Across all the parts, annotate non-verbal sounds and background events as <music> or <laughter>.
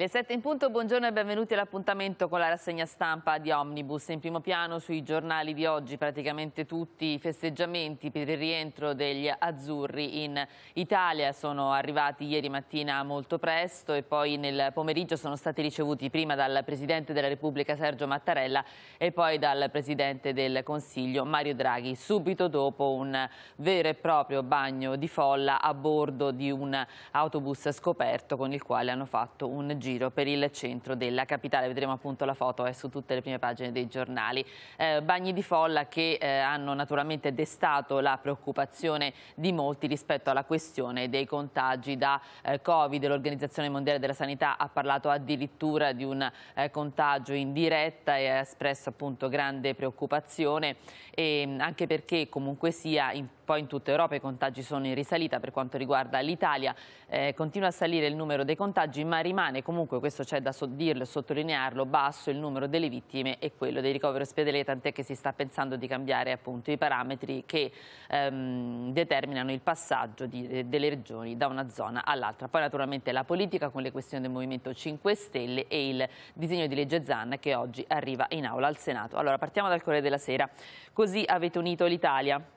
Le 7 in punto, buongiorno e benvenuti all'appuntamento con la rassegna stampa di Omnibus. In primo piano sui giornali di oggi praticamente tutti i festeggiamenti per il rientro degli azzurri in Italia sono arrivati ieri mattina molto presto e poi nel pomeriggio sono stati ricevuti prima dal Presidente della Repubblica Sergio Mattarella e poi dal Presidente del Consiglio Mario Draghi, subito dopo un vero e proprio bagno di folla a bordo di un autobus scoperto con il quale hanno fatto un giro giro per il centro della capitale. Vedremo appunto la foto, è eh, su tutte le prime pagine dei giornali. Eh, bagni di folla che eh, hanno naturalmente destato la preoccupazione di molti rispetto alla questione dei contagi da eh, Covid. L'Organizzazione Mondiale della Sanità ha parlato addirittura di un eh, contagio in diretta e ha espresso appunto grande preoccupazione e, anche perché comunque sia in poi in tutta Europa i contagi sono in risalita per quanto riguarda l'Italia, eh, continua a salire il numero dei contagi ma rimane comunque, questo c'è da dirlo e sottolinearlo, basso il numero delle vittime e quello dei ricoveri ospedalieri, tant'è che si sta pensando di cambiare appunto i parametri che ehm, determinano il passaggio di, eh, delle regioni da una zona all'altra. Poi naturalmente la politica con le questioni del Movimento 5 Stelle e il disegno di legge Zanna che oggi arriva in aula al Senato. Allora partiamo dal Corriere della Sera, così avete unito l'Italia.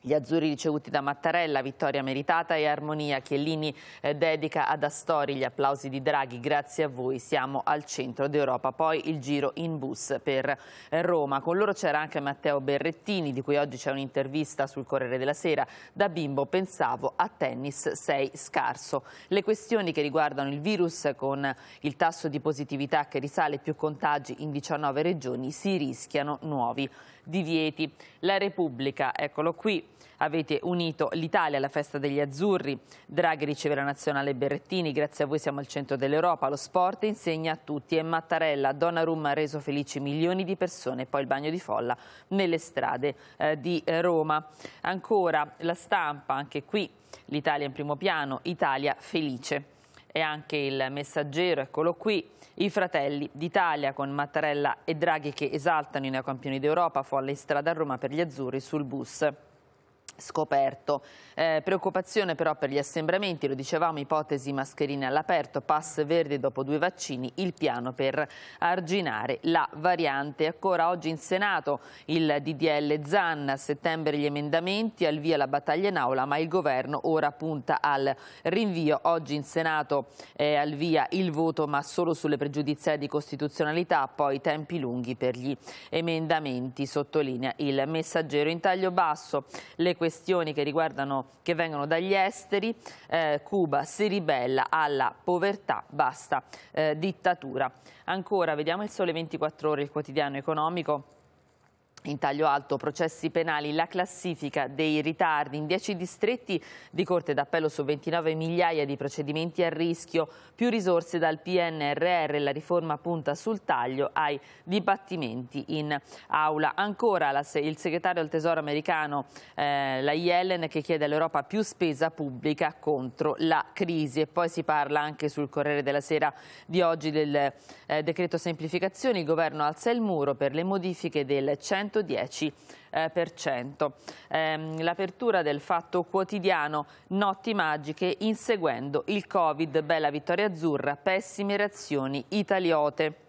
Gli azzurri ricevuti da Mattarella, vittoria meritata e armonia. Chiellini eh, dedica ad Astori gli applausi di Draghi. Grazie a voi siamo al centro d'Europa. Poi il giro in bus per eh, Roma. Con loro c'era anche Matteo Berrettini, di cui oggi c'è un'intervista sul Corriere della Sera. Da bimbo pensavo a tennis sei scarso. Le questioni che riguardano il virus con il tasso di positività che risale più contagi in 19 regioni si rischiano nuovi divieti. La Repubblica, eccolo qui, avete unito l'Italia alla festa degli azzurri. Draghi riceve la nazionale Berrettini, grazie a voi siamo al centro dell'Europa. Lo sport insegna a tutti e Mattarella, Rum ha reso felici milioni di persone. Poi il bagno di folla nelle strade eh, di eh, Roma. Ancora la stampa, anche qui l'Italia in primo piano, Italia felice e anche il messaggero, eccolo qui, i fratelli d'Italia con Mattarella e Draghi che esaltano i neocampioni d'Europa, folle in strada a Roma per gli azzurri sul bus scoperto. Eh, preoccupazione però per gli assembramenti, lo dicevamo, ipotesi mascherine all'aperto, pass verde dopo due vaccini, il piano per arginare la variante. Ancora oggi in Senato il DDL ZAN, a settembre gli emendamenti, al via la battaglia in aula, ma il governo ora punta al rinvio. Oggi in Senato è eh, al via il voto, ma solo sulle pregiudiziali di costituzionalità, poi tempi lunghi per gli emendamenti, sottolinea il messaggero. In taglio basso le questioni questioni che, che vengono dagli esteri, eh, Cuba si ribella alla povertà, basta, eh, dittatura. Ancora, vediamo il Sole 24 Ore, il quotidiano economico in taglio alto processi penali, la classifica dei ritardi in 10 distretti di Corte d'Appello su 29 migliaia di procedimenti a rischio, più risorse dal PNRR, la riforma punta sul taglio ai dibattimenti in aula. Ancora la, il segretario del Tesoro americano, eh, la Yellen, che chiede all'Europa più spesa pubblica contro la crisi. E poi si parla anche sul Corriere della Sera di oggi del eh, decreto semplificazioni. Il governo alza il muro per le modifiche del centro 110%. Eh, ehm, L'apertura del fatto quotidiano Notti Magiche inseguendo il Covid, bella vittoria azzurra, pessime reazioni italiote.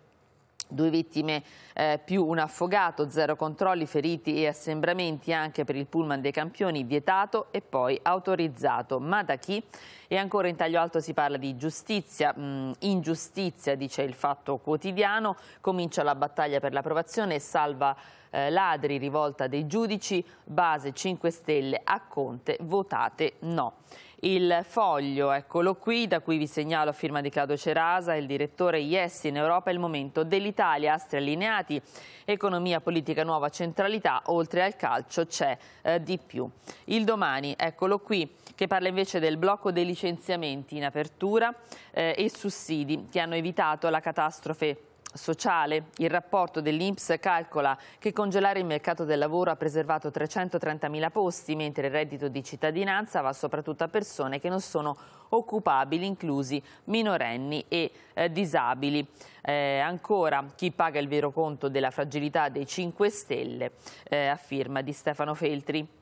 Due vittime eh, più un affogato, zero controlli, feriti e assembramenti anche per il pullman dei campioni, vietato e poi autorizzato. Ma da chi? E ancora in taglio alto si parla di giustizia, mh, mm, ingiustizia dice il fatto quotidiano, comincia la battaglia per l'approvazione e salva eh, ladri, rivolta dei giudici, base 5 Stelle a Conte, votate no. Il foglio, eccolo qui, da cui vi segnalo a firma di Claudio Cerasa, il direttore Yes in Europa è il momento dell'Italia, astri allineati, economia, politica nuova, centralità, oltre al calcio c'è eh, di più. Il domani, eccolo qui, che parla invece del blocco dei licenziamenti in apertura eh, e sussidi che hanno evitato la catastrofe sociale. Il rapporto dell'Inps calcola che congelare il mercato del lavoro ha preservato 330.000 posti, mentre il reddito di cittadinanza va soprattutto a persone che non sono occupabili, inclusi minorenni e eh, disabili. Eh, ancora chi paga il vero conto della fragilità dei 5 Stelle, eh, a firma di Stefano Feltri.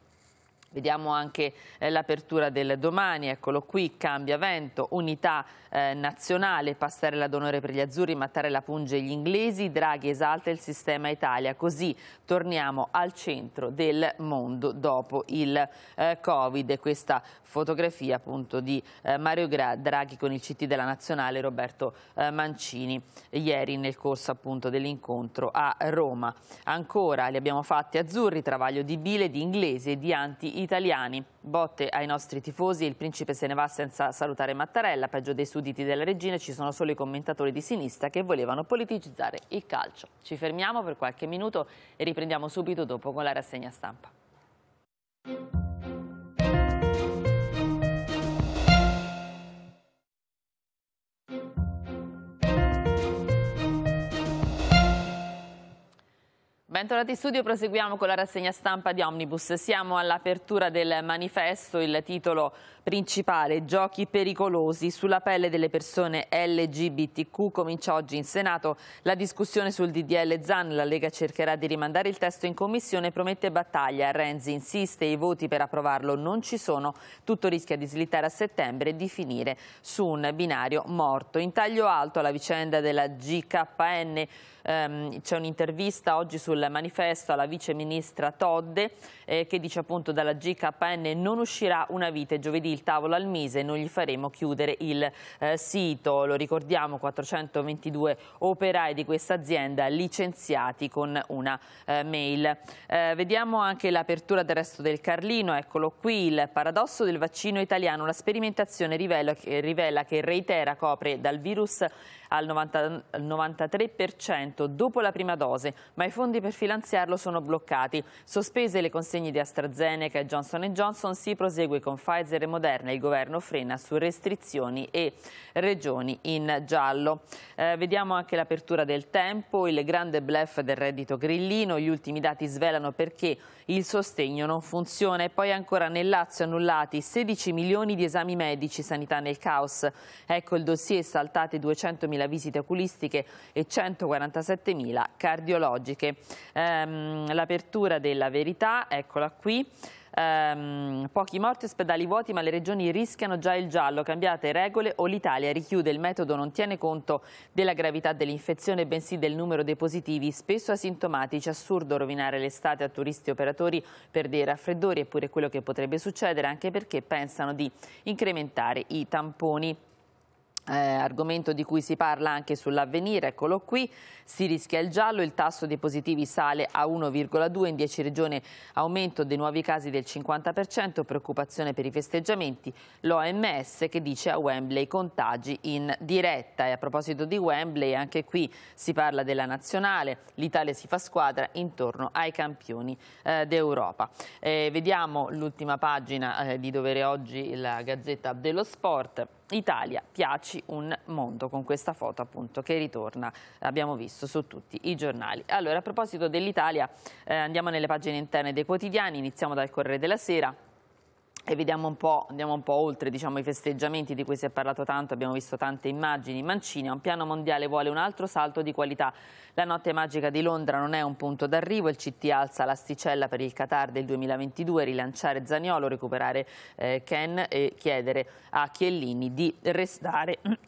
Vediamo anche eh, l'apertura del domani, eccolo qui, cambia vento, unità eh, nazionale, passerella d'onore per gli azzurri, Mattarella punge gli inglesi, Draghi esalta il sistema Italia, così torniamo al centro del mondo dopo il eh, Covid. Questa fotografia appunto di eh, Mario Draghi con il CT della Nazionale Roberto eh, Mancini ieri nel corso appunto dell'incontro a Roma. Ancora li abbiamo fatti azzurri, travaglio di bile, di inglese e di anti italiani. Botte ai nostri tifosi, il principe se ne va senza salutare Mattarella, peggio dei sudditi della regina, ci sono solo i commentatori di sinistra che volevano politicizzare il calcio. Ci fermiamo per qualche minuto e riprendiamo subito dopo con la rassegna stampa. Bentornati in studio, proseguiamo con la rassegna stampa di Omnibus. Siamo all'apertura del manifesto, il titolo principale Giochi pericolosi sulla pelle delle persone LGBTQ. Comincia oggi in Senato la discussione sul DDL ZAN. La Lega cercherà di rimandare il testo in commissione, promette battaglia. Renzi insiste, i voti per approvarlo non ci sono. Tutto rischia di slittare a settembre e di finire su un binario morto. In taglio alto alla vicenda della GKN ehm, c'è un'intervista oggi sul manifesto alla vice ministra Todde eh, che dice appunto dalla GKN non uscirà una vite, giovedì il tavolo al Mise, non gli faremo chiudere il eh, sito, lo ricordiamo 422 operai di questa azienda licenziati con una eh, mail. Eh, vediamo anche l'apertura del resto del Carlino, eccolo qui, il paradosso del vaccino italiano, la sperimentazione rivela, eh, rivela che Reitera copre dal virus al 90, 93% dopo la prima dose, ma i fondi per finanziarlo sono bloccati. Sospese le consegne di AstraZeneca e Johnson Johnson, si prosegue con Pfizer e Moderna. Il governo frena su restrizioni e regioni in giallo. Eh, vediamo anche l'apertura del tempo, il grande blef del reddito grillino, gli ultimi dati svelano perché il sostegno non funziona e poi ancora nel Lazio annullati 16 milioni di esami medici, sanità nel caos. Ecco il dossier saltati 200 milioni 100.000 visite oculistiche e 147.000 cardiologiche. Ehm, L'apertura della verità, eccola qui. Ehm, pochi morti, ospedali vuoti, ma le regioni rischiano già il giallo. Cambiate regole o l'Italia richiude. Il metodo non tiene conto della gravità dell'infezione, bensì del numero dei positivi, spesso asintomatici. Assurdo rovinare l'estate a turisti e operatori per dei raffreddori, eppure quello che potrebbe succedere, anche perché pensano di incrementare i tamponi. Eh, argomento di cui si parla anche sull'avvenire, eccolo qui, si rischia il giallo, il tasso dei positivi sale a 1,2, in 10 regioni aumento dei nuovi casi del 50%, preoccupazione per i festeggiamenti, l'OMS che dice a Wembley contagi in diretta e a proposito di Wembley anche qui si parla della nazionale, l'Italia si fa squadra intorno ai campioni eh, d'Europa. Eh, vediamo l'ultima pagina eh, di dovere oggi la Gazzetta dello Sport Italia, piaci un mondo, con questa foto appunto che ritorna, abbiamo visto, su tutti i giornali. Allora, a proposito dell'Italia, eh, andiamo nelle pagine interne dei quotidiani, iniziamo dal Corriere della Sera, e vediamo un po', andiamo un po' oltre diciamo, i festeggiamenti di cui si è parlato tanto, abbiamo visto tante immagini. Mancini, un piano mondiale vuole un altro salto di qualità. La notte magica di Londra non è un punto d'arrivo, il CT alza l'asticella per il Qatar del 2022, rilanciare Zaniolo, recuperare eh, Ken e chiedere a Chiellini di restare. <clears throat>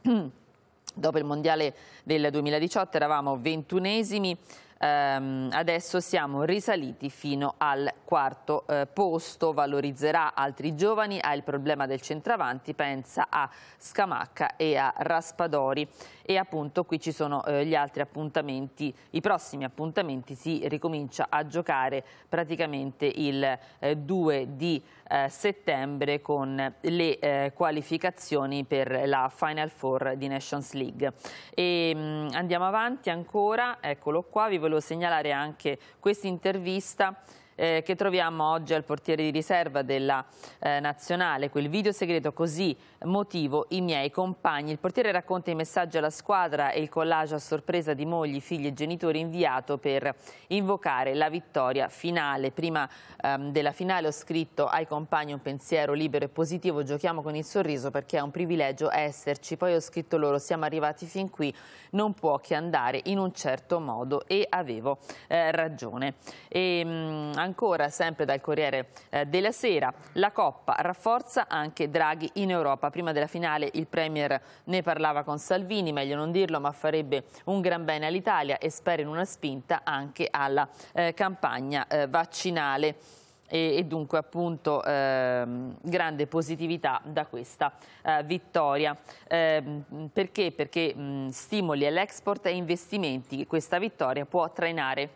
Dopo il mondiale del 2018 eravamo ventunesimi ehm, adesso siamo risaliti fino al quarto eh, posto, valorizzerà altri giovani, ha il problema del centravanti, pensa a Scamacca e a Raspadori e appunto qui ci sono eh, gli altri appuntamenti, i prossimi appuntamenti si ricomincia a giocare praticamente il eh, 2 di eh, settembre con le eh, qualificazioni per la Final Four di Nations League. E, ehm, mh, andiamo avanti ancora, eccolo qua, vi voglio volevo segnalare anche questa intervista eh, che troviamo oggi al portiere di riserva della eh, nazionale, quel video segreto così motivo i miei compagni. Il portiere racconta i messaggi alla squadra e il collage a sorpresa di mogli, figli e genitori inviato per invocare la vittoria finale. Prima ehm, della finale ho scritto ai compagni un pensiero libero e positivo, giochiamo con il sorriso perché è un privilegio esserci. Poi ho scritto loro siamo arrivati fin qui, non può che andare in un certo modo e avevo eh, ragione. E, ehm, mh, Ancora, sempre dal Corriere eh, della Sera, la Coppa rafforza anche Draghi in Europa. Prima della finale il Premier ne parlava con Salvini, meglio non dirlo, ma farebbe un gran bene all'Italia e spera in una spinta anche alla eh, campagna eh, vaccinale. E, e, dunque appunto eh, grande positività da questa eh, vittoria. Eh, perché? Perché mh, stimoli all'export e investimenti, questa vittoria può trainare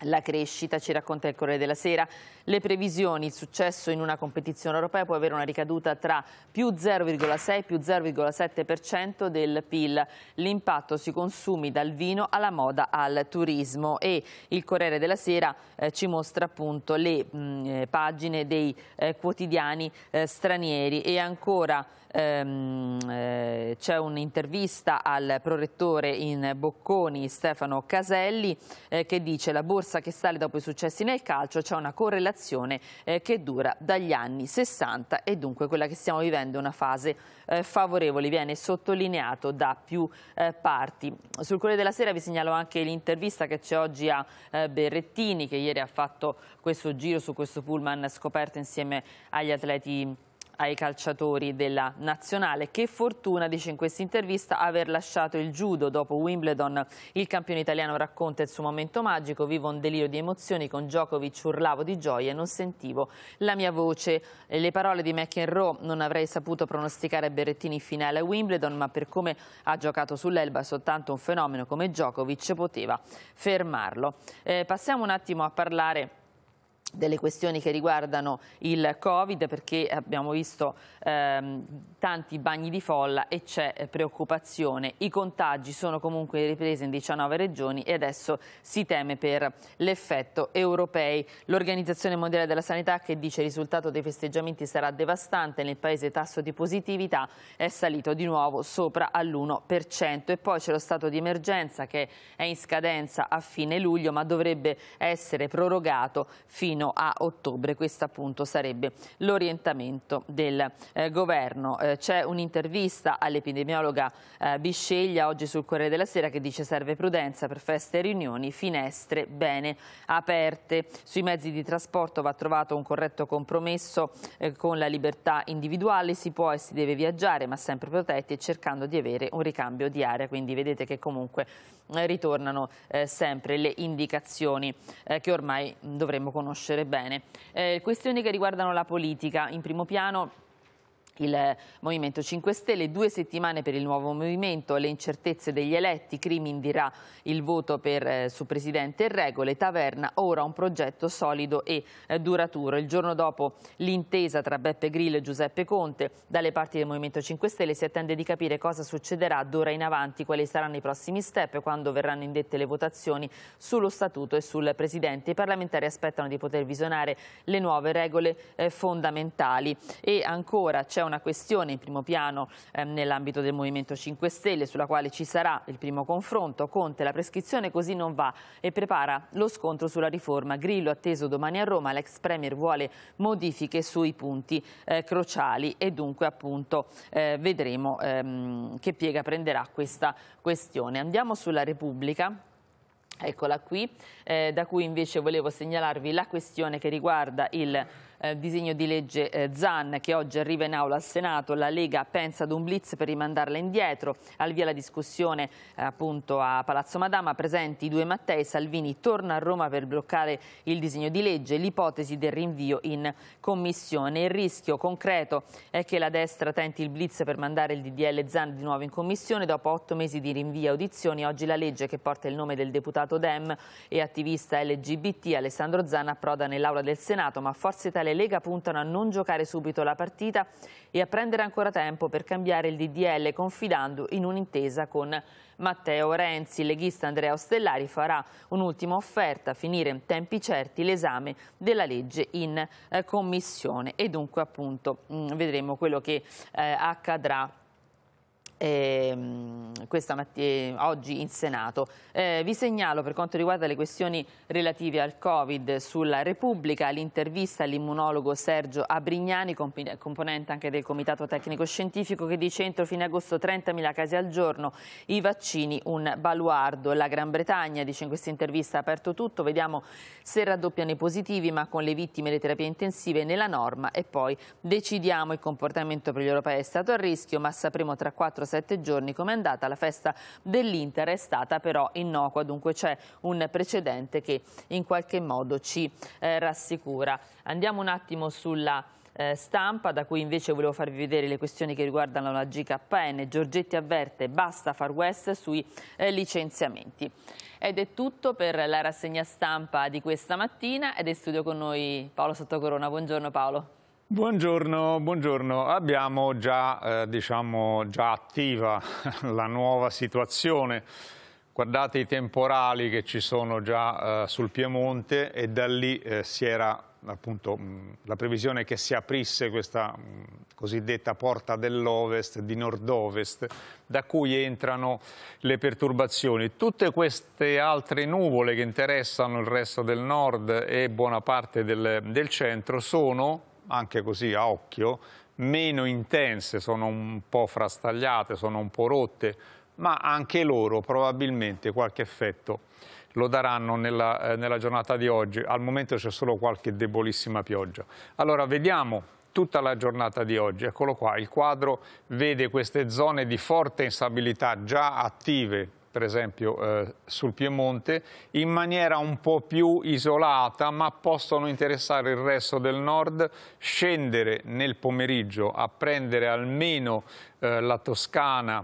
la crescita, ci racconta il Corriere della Sera, le previsioni, il successo in una competizione europea può avere una ricaduta tra più 0,6 e più 0,7% del PIL. L'impatto sui consumi dal vino alla moda al turismo e il Corriere della Sera eh, ci mostra appunto le mh, eh, pagine dei eh, quotidiani eh, stranieri e ancora ehm, eh, c'è un'intervista al prorettore in Bocconi Stefano Caselli eh, che dice la borsa borsa che sale dopo i successi nel calcio c'è una correlazione eh, che dura dagli anni 60 e dunque quella che stiamo vivendo è una fase eh, favorevole, viene sottolineato da più eh, parti. Sul Corriere della Sera vi segnalo anche l'intervista che c'è oggi a eh, Berrettini che ieri ha fatto questo giro su questo pullman scoperto insieme agli atleti ai calciatori della nazionale. Che fortuna, dice in questa intervista, aver lasciato il judo dopo Wimbledon. Il campione italiano racconta il suo momento magico, vivo un delirio di emozioni, con Djokovic urlavo di gioia e non sentivo la mia voce. Eh, le parole di McEnroe non avrei saputo pronosticare Berrettini in finale a Wimbledon, ma per come ha giocato sull'Elba soltanto un fenomeno come Djokovic poteva fermarlo. Eh, passiamo un attimo a parlare delle questioni che riguardano il Covid perché abbiamo visto ehm, tanti bagni di folla e c'è eh, preoccupazione. I contagi sono comunque ripresi in 19 regioni e adesso si teme per l'effetto europei. L'Organizzazione Mondiale della Sanità che dice il risultato dei festeggiamenti sarà devastante, nel paese il tasso di positività è salito di nuovo sopra all'1% e poi c'è lo stato di emergenza che è in scadenza a fine luglio ma dovrebbe essere prorogato fino fino a ottobre. Questo appunto sarebbe l'orientamento del eh, governo. Eh, C'è un'intervista all'epidemiologa eh, Bisceglia oggi sul Corriere della Sera che dice serve prudenza per feste e riunioni, finestre bene aperte. Sui mezzi di trasporto va trovato un corretto compromesso eh, con la libertà individuale, si può e si deve viaggiare ma sempre protetti e cercando di avere un ricambio di aria, quindi vedete che comunque eh, ritornano eh, sempre le indicazioni che ormai dovremmo conoscere conoscere bene. Eh, questioni che riguardano la politica, in primo piano Ecco, il Movimento 5 Stelle, due settimane per il nuovo movimento, le incertezze degli eletti, Crimin dirà il voto per, eh, su Presidente e regole, Taverna ora un progetto solido e eh, duraturo. Il giorno dopo l'intesa tra Beppe Grillo e Giuseppe Conte, dalle parti del Movimento 5 Stelle si attende di capire cosa succederà d'ora in avanti, quali saranno i prossimi step, quando verranno indette le votazioni sullo Statuto e sul Presidente. I parlamentari aspettano di poter visionare le nuove regole eh, fondamentali e ancora c'è una questione in primo piano ehm, nell'ambito del Movimento 5 Stelle sulla quale ci sarà il primo confronto. Conte la prescrizione così non va e prepara lo scontro sulla riforma. Grillo atteso domani a Roma, l'ex Premier vuole modifiche sui punti eh, crociali e dunque appunto eh, vedremo ehm, che piega prenderà questa questione. Andiamo sulla Repubblica. Eccola qui, eh, da cui invece volevo segnalarvi la questione che riguarda il eh, disegno di legge eh, Zan che oggi arriva in aula al Senato. La Lega pensa ad un blitz per rimandarla indietro. Al via la discussione eh, appunto a Palazzo Madama. Presenti i due Mattei. Salvini torna a Roma per bloccare il disegno di legge. L'ipotesi del rinvio in commissione. Il rischio concreto è che la destra tenti il blitz per mandare il DDL Zan di nuovo in commissione. Dopo otto mesi di rinvio audizioni, oggi la legge che porta il nome del deputato Dem e attivista LGBT Alessandro Zan approda nell'aula del Senato, ma forse Italia le Lega puntano a non giocare subito la partita e a prendere ancora tempo per cambiare il DDL confidando in un'intesa con Matteo Renzi. Il leghista Andrea Ostellari farà un'ultima offerta a finire in tempi certi l'esame della legge in eh, commissione e dunque appunto mm, vedremo quello che eh, accadrà Ehm, eh, oggi in Senato. Eh, vi segnalo per quanto riguarda le questioni relative al Covid sulla Repubblica l'intervista all'immunologo Sergio Abrignani, comp componente anche del Comitato Tecnico Scientifico, che dice entro fine agosto 30.000 casi al giorno, i vaccini un baluardo. La Gran Bretagna, dice in questa intervista, ha aperto tutto, vediamo se raddoppiano i positivi, ma con le vittime le terapie intensive nella norma e poi decidiamo il comportamento per gli europei è stato a rischio, ma sapremo tra 4 sette giorni. come è andata la festa dell'Inter? È stata però innocua, dunque c'è un precedente che in qualche modo ci eh, rassicura. Andiamo un attimo sulla eh, stampa, da cui invece volevo farvi vedere le questioni che riguardano la GKN. Giorgetti avverte basta far west sui eh, licenziamenti. Ed è tutto per la rassegna stampa di questa mattina ed è in studio con noi Paolo Sottocorona. Buongiorno Paolo. Buongiorno, buongiorno, Abbiamo già, eh, diciamo, già attiva <laughs> la nuova situazione. Guardate i temporali che ci sono già eh, sul Piemonte e da lì eh, si era appunto mh, mm, la previsione che si aprisse questa mh, mm, cosiddetta porta dell'ovest, di nord-ovest, da cui entrano le perturbazioni. Tutte queste altre nuvole che interessano il resto del nord e buona parte del, del centro sono anche così a occhio, meno intense, sono un po' frastagliate, sono un po' rotte, ma anche loro probabilmente qualche effetto lo daranno nella, eh, nella giornata di oggi. Al momento c'è solo qualche debolissima pioggia. Allora vediamo tutta la giornata di oggi. Eccolo qua, il quadro vede queste zone di forte instabilità già attive per esempio eh, sul Piemonte, in maniera un po' più isolata, ma possono interessare il resto del nord, scendere nel pomeriggio a prendere almeno eh, la Toscana,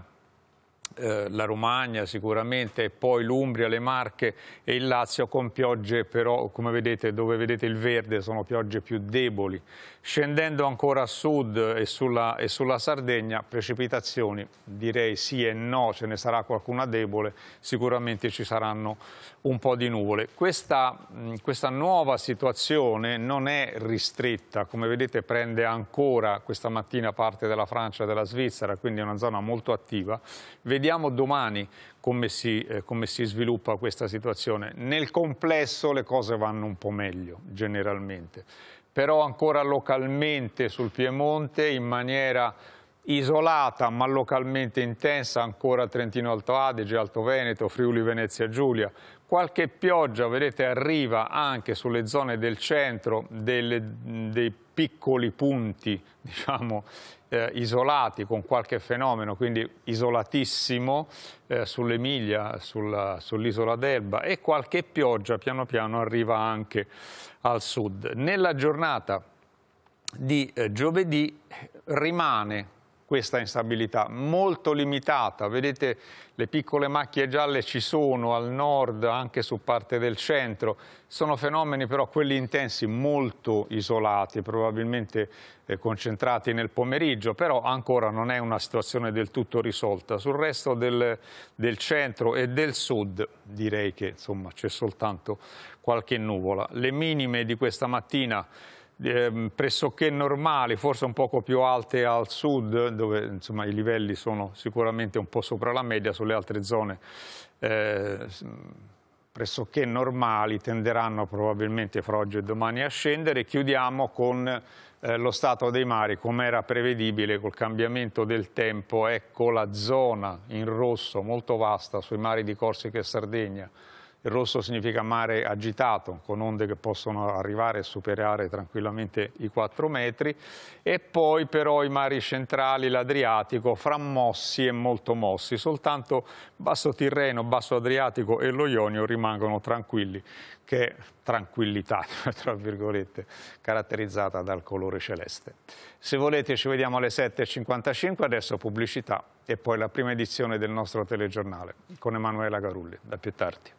eh, la Romagna sicuramente, poi l'Umbria, le Marche e il Lazio con piogge però, come vedete, dove vedete il verde sono piogge più deboli Scendendo ancora a sud e sulla, e sulla, Sardegna, precipitazioni direi sì e no, ce ne sarà qualcuna debole, sicuramente ci saranno un po' di nuvole. Questa, questa nuova situazione non è ristretta, come vedete prende ancora questa mattina parte della Francia e della Svizzera, quindi è una zona molto attiva. Vediamo domani come si, eh, come si sviluppa questa situazione. Nel complesso le cose vanno un po' meglio generalmente però ancora localmente sul Piemonte in maniera isolata ma localmente intensa ancora Trentino Alto Adige, Alto Veneto, Friuli Venezia Giulia. Qualche pioggia, vedete, arriva anche sulle zone del centro delle, dei piccoli punti, <laughs> diciamo, eh, isolati con qualche fenomeno, quindi isolatissimo eh, sull'Emilia, sull'isola sull d'Elba e qualche pioggia piano piano arriva anche al sud. Nella giornata di eh, giovedì eh, rimane questa instabilità, molto limitata, vedete le piccole macchie gialle ci sono al nord, anche su parte del centro, sono fenomeni però quelli intensi molto isolati, probabilmente eh, concentrati nel pomeriggio, però ancora non è una situazione del tutto risolta. Sul resto del, del centro e del sud direi che c'è soltanto qualche nuvola. Le minime di questa mattina Ehm, pressoché normali, forse un poco più alte al sud, dove insomma, i livelli sono sicuramente un po' sopra la media, sulle altre zone eh, pressoché normali tenderanno probabilmente fra oggi e domani a scendere. Chiudiamo con eh, lo stato dei mari, come era prevedibile col cambiamento del tempo, ecco la zona in rosso molto vasta sui mari di Corsica e Sardegna, il rosso significa mare agitato, con onde che possono arrivare e superare tranquillamente i 4 metri, e poi però i mari centrali, l'Adriatico, frammossi e molto mossi, soltanto Basso Tirreno, Basso Adriatico e lo Ionio rimangono tranquilli, che tranquillità, <laughs> tra virgolette, caratterizzata dal colore celeste. Se volete ci vediamo alle 7.55, adesso pubblicità e poi la prima edizione del nostro telegiornale con Emanuela Garulli. Da più tardi.